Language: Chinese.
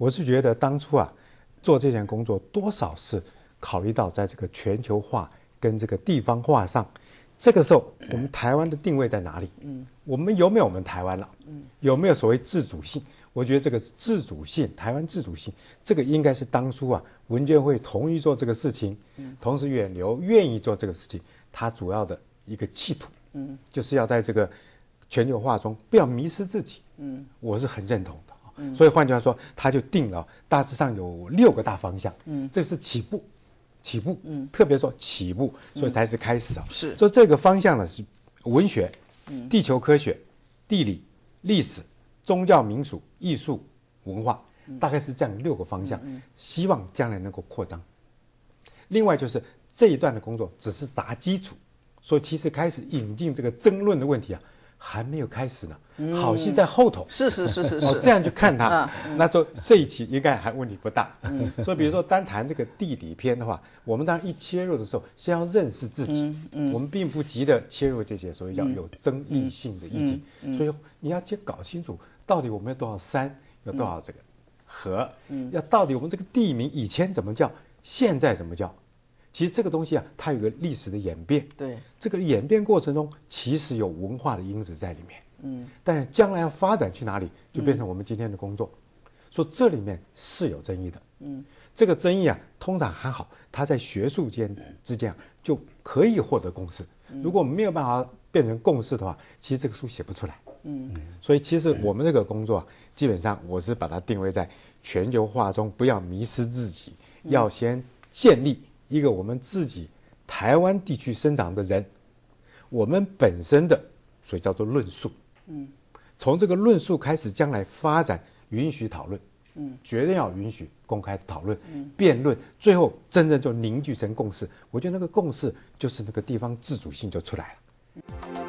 我是觉得当初啊，做这件工作多少是考虑到在这个全球化跟这个地方化上，这个时候我们台湾的定位在哪里？嗯，我们有没有我们台湾了？嗯，有没有所谓自主性？我觉得这个自主性，台湾自主性，这个应该是当初啊文建会同意做这个事情，同时远流愿意做这个事情，它主要的一个企图，嗯，就是要在这个全球化中不要迷失自己。嗯，我是很认同的。所以换句话说，他就定了，大致上有六个大方向。嗯，这是起步，起步。嗯，特别说起步，所以才是开始啊。是，说这个方向呢是文学、地球科学、地理、历史、宗教、民俗、艺术、文化，大概是这样六个方向。希望将来能够扩张。另外就是这一段的工作只是砸基础，所以其实开始引进这个争论的问题啊。还没有开始呢，好戏在后头。是是是是是，这样去看它，那就这一期应该还问题不大。所以比如说单谈这个地理篇的话，我们当然一切入的时候，先要认识自己。我们并不急着切入这些所谓叫有争议性的议题。所以你要去搞清楚，到底我们有多少山，有多少这个河。要到底我们这个地名以前怎么叫，现在怎么叫？其实这个东西啊，它有个历史的演变。对，这个演变过程中，其实有文化的因子在里面。嗯，但是将来要发展去哪里，就变成我们今天的工作。说这里面是有争议的。嗯，这个争议啊，通常还好，它在学术间之间啊就可以获得共识。如果我们没有办法变成共识的话，其实这个书写不出来。嗯，所以其实我们这个工作啊，基本上我是把它定位在全球化中，不要迷失自己，要先建立。一个我们自己台湾地区生长的人，我们本身的所以叫做论述，嗯，从这个论述开始，将来发展允许讨论，嗯，绝对要允许公开讨论、辩论，最后真正就凝聚成共识。我觉得那个共识就是那个地方自主性就出来了。